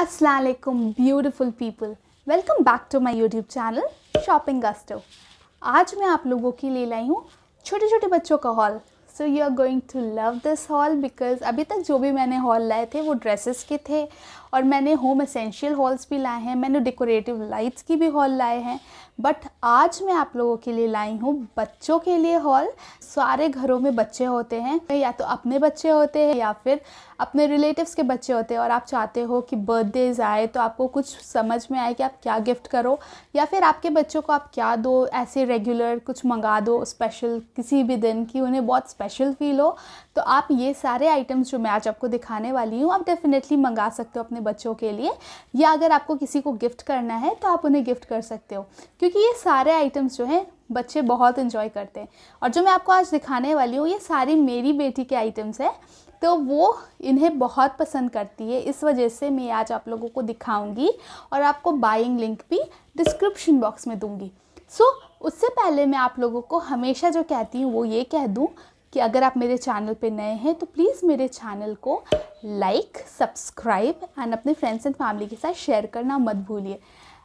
असलकुम beautiful people welcome back to my YouTube channel shopping gusto आज मैं आप लोगों के लिए लाई हूँ छोटे छोटे बच्चों का haul so you are going to love this haul because अभी तक जो भी मैंने हॉल लाए थे वो ड्रेसेस के थे और मैंने होम असेंशियल हॉल्स भी लाए हैं मैंने डेकोरेटिव लाइट्स की भी हॉल लाए हैं बट आज मैं आप लोगों के लिए लाई हूँ बच्चों के लिए हॉल सारे घरों में बच्चे होते हैं या तो अपने बच्चे होते हैं या फिर अपने रिलेटिव्स के बच्चे होते हैं और आप चाहते हो कि बर्थडेज आए तो आपको कुछ समझ में आए कि आप क्या गिफ्ट करो या फिर आपके बच्चों को आप क्या दो ऐसे रेगुलर कुछ मंगा दो स्पेशल किसी भी दिन कि उन्हें बहुत स्पेशल फील हो तो आप ये सारे आइटम्स जो मैं आज आपको दिखाने वाली हूँ आप डेफिनेटली मंगा सकते हो अपने बच्चों के लिए या अगर आपको किसी को गिफ्ट करना है तो आप उन्हें गिफ्ट कर सकते हो क्योंकि ये सारे आइटम्स जो हैं बच्चे बहुत इन्जॉय करते हैं और जो मैं आपको आज दिखाने वाली हूँ ये सारी मेरी बेटी के आइटम्स हैं तो वो इन्हें बहुत पसंद करती है इस वजह से मैं आज आप लोगों को दिखाऊंगी और आपको बाइंग लिंक भी डिस्क्रिप्शन बॉक्स में दूंगी सो so, उससे पहले मैं आप लोगों को हमेशा जो कहती हूँ वो ये कह दूँ कि अगर आप मेरे चैनल पे नए हैं तो प्लीज़ मेरे चैनल को लाइक सब्सक्राइब एंड अपने फ्रेंड्स एंड फैमिली के साथ शेयर करना मत भूलिए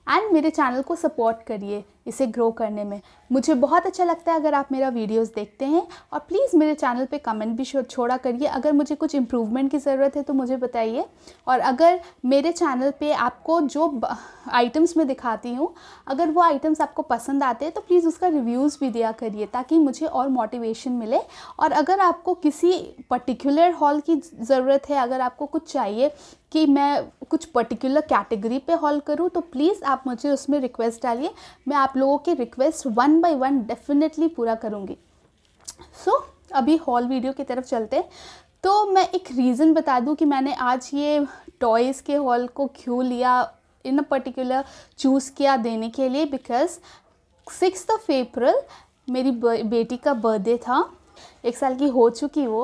एंड मेरे चैनल को सपोर्ट करिए इसे ग्रो करने में मुझे बहुत अच्छा लगता है अगर आप मेरा वीडियोस देखते हैं और प्लीज़ मेरे चैनल पे कमेंट भी छोड़ा करिए अगर मुझे कुछ इम्प्रूवमेंट की ज़रूरत है तो मुझे बताइए और अगर मेरे चैनल पे आपको जो आइटम्स मैं दिखाती हूँ अगर वो आइटम्स आपको पसंद आते हैं तो प्लीज़ उसका रिव्यूज़ भी दिया करिए ताकि मुझे और मोटिवेशन मिले और अगर आपको किसी पर्टिकुलर हॉल की ज़रूरत है अगर आपको कुछ चाहिए कि मैं कुछ पर्टिकुलर कैटेगरी पे हॉल करूँ तो प्लीज़ आप मुझे उसमें रिक्वेस्ट डालिए मैं आप लोगों की request one by one definitely पूरा करूँगी सो so, अभी हॉल वीडियो की तरफ चलते तो मैं एक रीज़न बता दूं कि मैंने आज ये टॉयज़ के हॉल को क्यों लिया इन अ पर्टिकुलर चूज़ किया देने के लिए बिकॉज सिक्स ऑफ अप्रैल मेरी बेटी का बर्थडे था एक साल की हो चुकी वो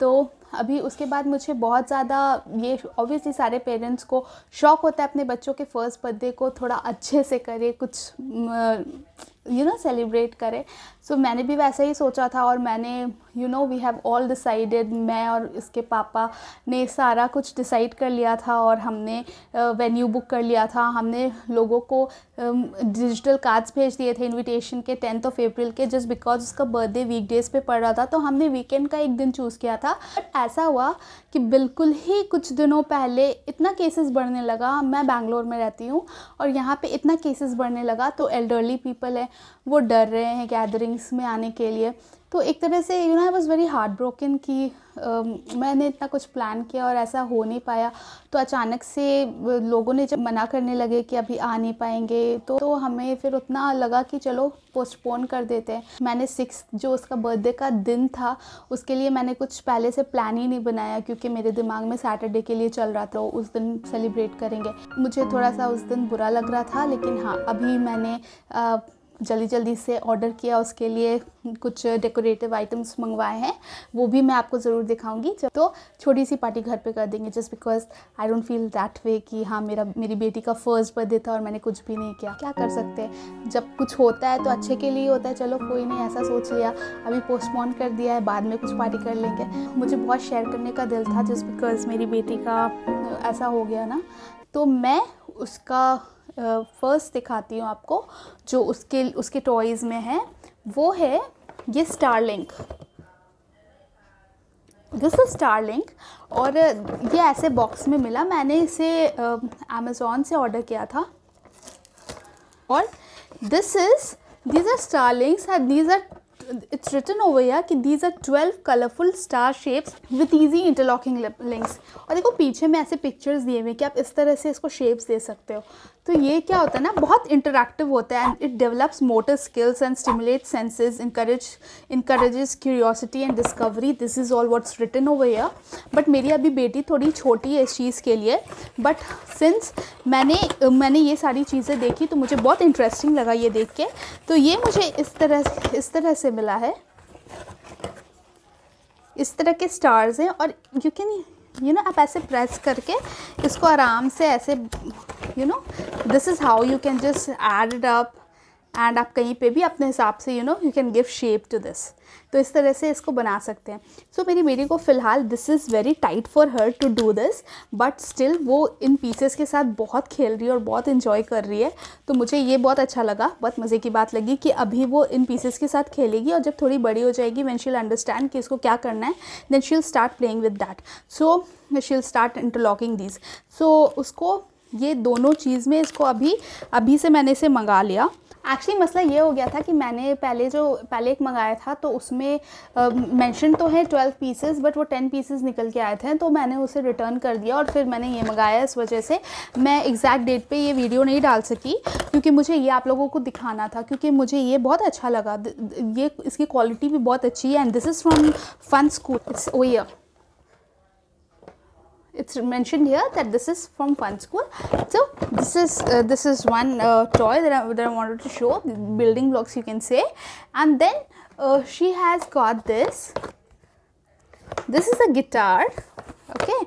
तो अभी उसके बाद मुझे बहुत ज़्यादा ये ऑब्वियसली सारे पेरेंट्स को शौक होता है अपने बच्चों के फर्स्ट बर्थडे को थोड़ा अच्छे से करें कुछ यू नो सेलिब्रेट करें सो so, मैंने भी वैसा ही सोचा था और मैंने you know we have all decided मैं और इसके पापा ने सारा कुछ डिसाइड कर लिया था और हमने वेन्यू बुक कर लिया था हमने लोगों को डिजिटल कार्ड्स भेज दिए थे इनविटेशन के टेंथ ऑफ अप्रैल के जस्ट बिकॉज उसका बर्थडे वीकडेज़ पे पड़ रहा था तो हमने वीकेंड का एक दिन चूज़ किया था बट ऐसा हुआ कि बिल्कुल ही कुछ दिनों पहले इतना केसेस बढ़ने लगा मैं बैंगलोर में रहती हूँ और यहाँ पर इतना केसेस बढ़ने लगा तो एल्डरली पीपल हैं वो डर रहे हैं गैदरिंग रैंक्स में आने के लिए तो एक तरह से you know I was very heart broken कि मैंने इतना कुछ प्लान किया और ऐसा हो नहीं पाया तो अचानक से लोगों ने जब मना करने लगे कि अभी आ नहीं पाएंगे तो, तो हमें फिर उतना लगा कि चलो पोस्टपोन कर देते हैं मैंने सिक्स जो उसका बर्थडे का दिन था उसके लिए मैंने कुछ पहले से प्लान ही नहीं बनाया क्योंकि मेरे दिमाग में सैटरडे के लिए चल रहा था तो उस दिन सेलिब्रेट करेंगे मुझे थोड़ा सा उस दिन बुरा लग रहा था लेकिन हाँ अभी मैंने आ, जल्दी जल्दी से ऑर्डर किया उसके लिए कुछ डेकोरेटिव आइटम्स मंगवाए हैं वो भी मैं आपको ज़रूर दिखाऊंगी जब तो छोटी सी पार्टी घर पे कर देंगे just because I don't feel that way कि हाँ मेरा मेरी बेटी का फर्स्ट बर्थडे था और मैंने कुछ भी नहीं किया क्या कर सकते हैं जब कुछ होता है तो अच्छे के लिए होता है चलो कोई नहीं ऐसा सोच लिया अभी पोस्टपोन कर दिया है बाद में कुछ पार्टी कर लेंगे मुझे बहुत शेयर करने का दिल था जस्ट बिकॉज मेरी बेटी का ऐसा हो गया ना तो मैं उसका फर्स्ट दिखाती हूँ आपको जो उसके उसके टॉयज़ में है वो है ये Starlink this is star link और ये ऐसे बॉक्स में मिला मैंने इसे अमेजोन से ऑर्डर किया था और this is these are star and these are it's written over या कि these are twelve colourful star shapes with easy interlocking links और देखो पीछे में ऐसे पिक्चर्स दिए हुए कि आप इस तरह से इसको शेप्स दे सकते हो तो ये क्या होता है ना बहुत इंटरेक्टिव होता है and it develops motor skills and stimulate senses encourage encourages curiosity and discovery this is all what's written over here but मेरी अभी बेटी थोड़ी छोटी है इस चीज़ के लिए बट सिंस मैंने मैंने ये सारी चीज़ें देखी तो मुझे बहुत इंटरेस्टिंग लगा ये देख के तो ये मुझे इस तरह इस तरह से मिला है इस तरह के स्टार्स हैं और यू कैन यू नो आप ऐसे प्रेस करके इसको आराम से ऐसे you know this is how you can just add it up and आप कहीं पे भी अपने हिसाब से you know you can give shape to this तो इस तरह से इसको बना सकते हैं सो so, मेरी बेटी को फ़िलहाल this is very tight for her to do this but still वो इन पीसेस के साथ बहुत खेल रही है और बहुत इन्जॉय कर रही है तो मुझे ये बहुत अच्छा लगा बहुत मज़े की बात लगी कि अभी वो इन पीसेस के साथ खेलेगी और जब थोड़ी बड़ी हो जाएगी वैन शील अंडरस्टैंड कि इसको क्या करना है then she'll start playing with that so she'll start interlocking these so उसको ये दोनों चीज़ में इसको अभी अभी से मैंने इसे मंगा लिया एक्चुअली मसला ये हो गया था कि मैंने पहले जो पहले एक मंगाया था तो उसमें मेंशन तो है ट्वेल्व पीसेस बट वो टेन पीसेस निकल के आए थे तो मैंने उसे रिटर्न कर दिया और फिर मैंने ये मंगाया इस वजह से मैं एग्जैक्ट डेट पे ये वीडियो नहीं डाल सकी क्योंकि मुझे ये आप लोगों को दिखाना था क्योंकि मुझे ये बहुत अच्छा लगा ये इसकी क्वालिटी भी बहुत अच्छी है and this is from fun school it's oh it's mentioned here that this is from fun school so this is uh, this is one uh, toy that I, that I wanted to show building blocks you can say and then uh, she has got this this is a guitar okay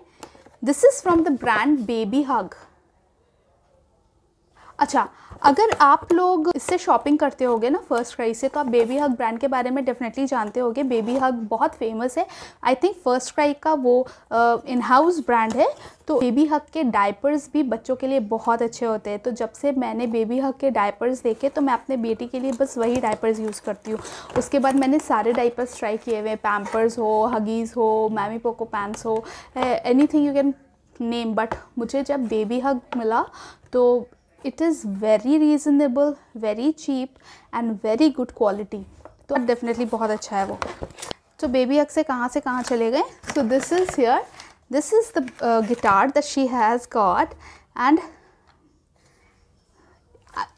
this is from the brand baby hug अच्छा अगर आप लोग इससे shopping करते होगे ना first cry से तो आप बेबी हग ब्रांड के बारे में डेफिनेटली जानते होगे बेबी हग बहुत फेमस है आई थिंक फर्स्ट क्राई का वो इन हाउस ब्रांड है तो बेबी हक के डायपर्स भी बच्चों के लिए बहुत अच्छे होते हैं तो जब से मैंने बेबी हक के डायपर्स देखे तो मैं अपने बेटी के लिए बस वही डायपर्स यूज़ करती हूँ उसके बाद मैंने सारे डायपर्स ट्राई किए हुए पैम्पर्स हो हगीज़ हो मैमी पोको पैम्स हो anything you can name but मुझे जब बेबी हग मिला तो it is very reasonable very cheap and very good quality तो डेफिनेटली बहुत अच्छा है वो तो बेबी अक्से कहाँ से कहाँ चले गए so this is here this is the guitar that she has got and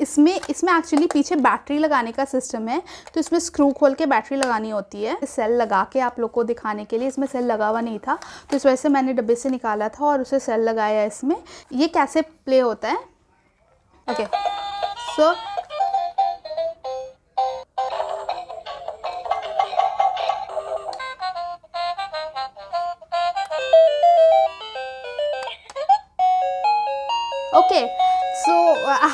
इसमें इसमें एक्चुअली पीछे बैटरी लगाने का सिस्टम है तो इसमें स्क्रू खोल के बैटरी लगानी होती है सेल लगा के आप लोग को दिखाने के लिए इसमें सेल लगा हुआ नहीं था तो इस वजह से मैंने डब्बे से निकाला था और उसे सेल लगाया इसमें ये कैसे प्ले होता है okay so okay so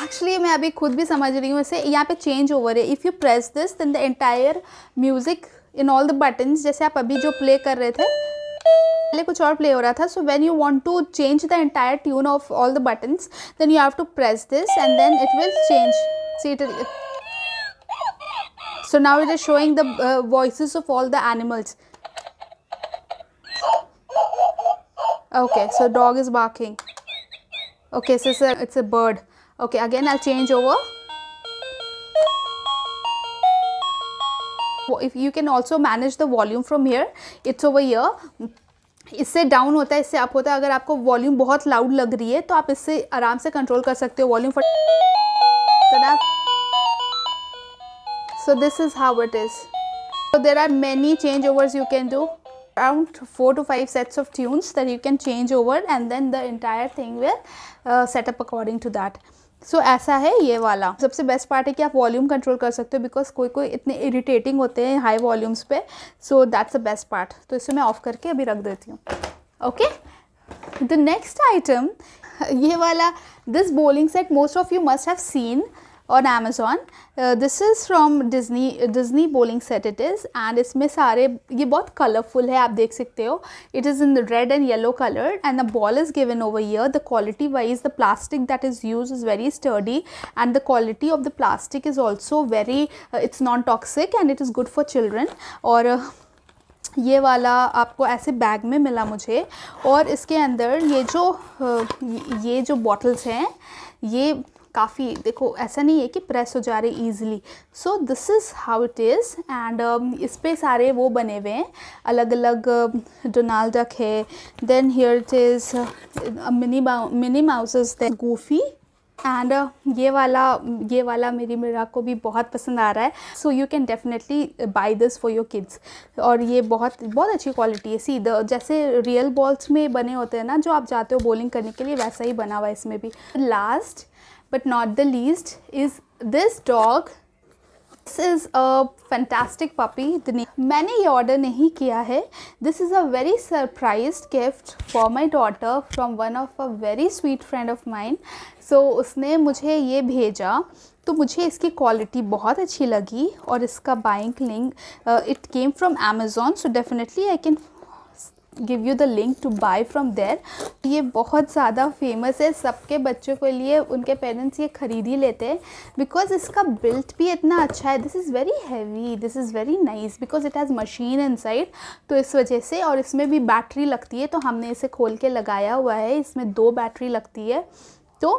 actually मैं अभी खुद भी समझ रही हूँ इसे यहाँ पे चेंज ओवर है if you press this then the entire music in all the buttons जैसे आप अभी जो प्ले कर रहे थे So when you want to change the entire tune of all the buttons, then you have to press this, and then it will change. Press this so now it is showing the uh, voices of all the animals okay so dog is barking okay so it's a, it's a bird okay again i'll change over if you can also manage the volume from here it's over here इससे down होता है इससे up होता है अगर आपको volume बहुत loud लग रही है तो आप इससे आराम से कंट्रोल कर सकते हो volume four this is how it is so there are are change overs you can do around 4 to 5 sets of tunes that you can change over and then the entire thing will uh, set up according to that. So so, ऐसा है ये वाला सबसे best part है कि आप volume control कर सकते हो बिकॉज कोई कोई इतने इरिटेटिंग होते हैं हाई वॉल्यूम्स पे so that's a best part तो इसे मैं ऑफ करके अभी रख देती हूँ ओके द नेक्स्ट आइटम ये वाला this bowling set most of you must have seen on Amazon. Uh, this is from Disney Disney bowling set it is and इसमें सारे ये बहुत colorful है आप देख सकते हो It is in the red and yellow color and the ball is given over here. The quality wise the plastic that is used is very sturdy and the quality of the plastic is also very uh, it's non toxic and it is good for children और uh, ये वाला आपको ऐसे bag में मिला मुझे और इसके अंदर ये जो ये जो बॉटल्स हैं ये काफ़ी देखो ऐसा नहीं है कि प्रेस हो जा रही easily so this is how it is and इस पर सारे वो बने हुए हैं अलग अलग डोनाल्ड है then here it is mini mini mouses than Goofy and uh, ये वाला ये वाला मेरी मेरा को भी बहुत पसंद आ रहा है so you can definitely buy this for your kids और ये बहुत बहुत अच्छी क्वालिटी है सी द जैसे रियल बॉल्स में बने होते हैं ना जो आप जाते हो बॉलिंग करने के लिए वैसा ही बना हुआ है इसमें भी last but not the least is this dog this is a fantastic puppy the name मैंने ये order nahi kiya hai this is a very surprised gift for my daughter from one of a very sweet friend of mine so usne mujhe ye bheja तो मुझे इसकी quality बहुत अच्छी लगी और इसका buying link it came from Amazon so definitely I can give you the link to buy from there ये बहुत ज़्यादा फेमस है सबके बच्चों के लिए उनके पेरेंट्स ये ख़रीद ही लेते हैं बिकॉज इसका बिल्ट भी इतना अच्छा है this is very heavy this is very nice because it has machine inside तो इस वजह से और इसमें भी बैटरी लगती है तो हमने इसे खोल के लगाया हुआ है इसमें दो बैटरी लगती है तो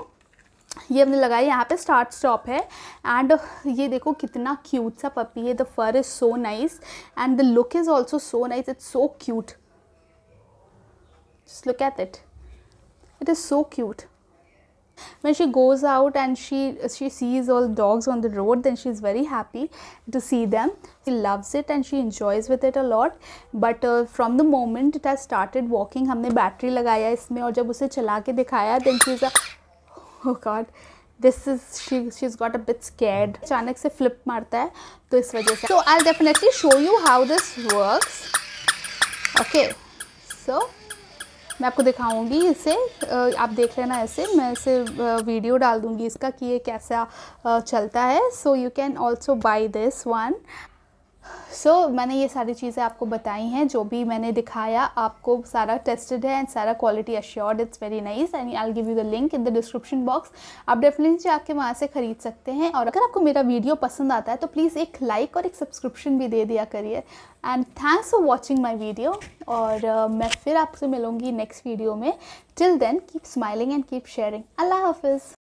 ये हमने लगाया यहाँ पे स्टार्ट स्टॉप है एंड ये देखो कितना क्यूट सा पपी है the fur is so nice and the look is also so nice it's so cute just look at it it is so cute when she goes out and she she sees all dogs on the road then she's very happy to see them she loves it and she enjoys with it a lot but uh, from the moment it has started walking हमने battery लगाया इसमें और जब उसे चला के दिखाया then she's a oh god this is she she is got a bit scared अचानक से फ्लिप मारता है तो इस वजह से I'll definitely show you how this works. Okay, so. मैं आपको दिखाऊंगी इसे आप देख लेना ऐसे मैं इसे वीडियो डाल दूंगी इसका कि ये कैसा चलता है so you can also buy this one so so, मैंने ये सारी चीज़ें आपको बताई हैं जो भी मैंने दिखाया आपको सारा टेस्टेड है एंड सारा quality assured it's very nice and I give you the link in the description box आप डेफिनेटली जाके वहाँ से खरीद सकते हैं और अगर आपको मेरा वीडियो पसंद आता है तो प्लीज़ एक लाइक और एक सब्सक्रिप्शन भी दे दिया करिए and thanks for watching my video और uh, मैं फिर आपसे मिलूँगी नेक्स्ट वीडियो में till then keep smiling and keep sharing अल्लाह हाफिज़